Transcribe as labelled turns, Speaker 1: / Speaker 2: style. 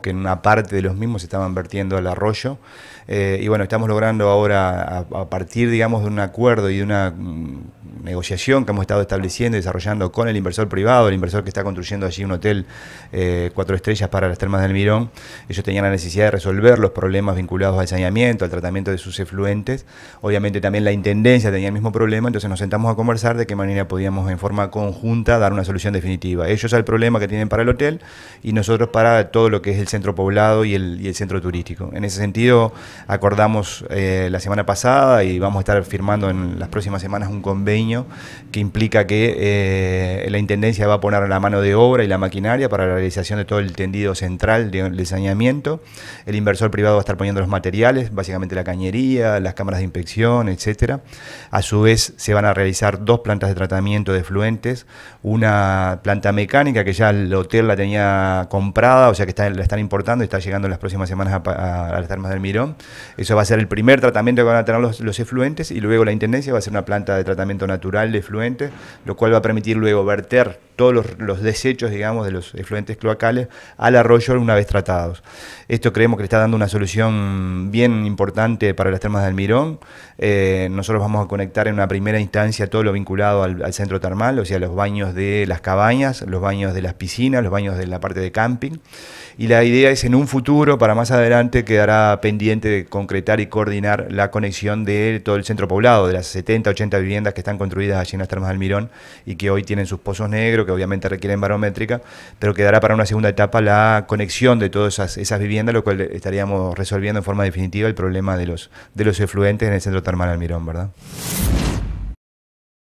Speaker 1: que en una parte de los mismos se estaban vertiendo al arroyo. Eh, y bueno, estamos logrando ahora, a, a, partir, digamos, de un acuerdo y de una mm, negociación que hemos estado estableciendo y desarrollando con el inversor privado, el inversor que está construyendo allí un hotel eh, cuatro estrellas para las termas del Mirón, ellos tenían la necesidad de resolver los problemas vinculados al saneamiento, al tratamiento de sus efluentes. Obviamente también la Intendencia tenía el mismo problema, entonces nos sentamos a conversar de qué manera podíamos en forma conjunta dar una solución definitiva. Ellos al problema que tienen para el hotel y nosotros para todo lo que es el centro poblado y el, centro turístico. En ese sentido, acordamos eh, la semana pasada y vamos a estar firmando en las próximas semanas un convenio que implica que eh, la Intendencia va a poner la mano de obra y la maquinaria para la realización de todo el tendido central de, saneamiento. El inversor privado va a estar poniendo los materiales, básicamente la cañería, las cámaras de inspección, etc. A su vez, se van a realizar dos plantas de tratamiento de efluentes, una planta mecánica que ya el hotel la tenía comprada, o sea que la están importando y está llegando en las próximas semanas a, las termas del Mirón. Eso va a ser el primer tratamiento que van a tener los, efluentes y luego la Intendencia va a ser una planta de tratamiento natural natural de efluentes, lo cual va a permitir luego verter todos los, desechos, digamos, de los efluentes cloacales al arroyo una vez tratados. Esto creemos que le está dando una solución bien importante para las termas de Almirón. Eh, nosotros vamos a conectar en una primera instancia todo lo vinculado al, al centro termal, o sea, los baños de las cabañas, los baños de las piscinas, los baños de la parte de camping. Y la idea es en un futuro, para más adelante, quedará pendiente de concretar y coordinar la conexión de todo el centro poblado, de las 70, 80 viviendas que están con construidas allí en las termas de Almirón y que hoy tienen sus pozos negros, que obviamente requieren barométrica, pero quedará para una segunda etapa la conexión de todas esas, viviendas, lo cual estaríamos resolviendo en forma definitiva el problema de los, de los efluentes en el centro termal Almirón, ¿verdad?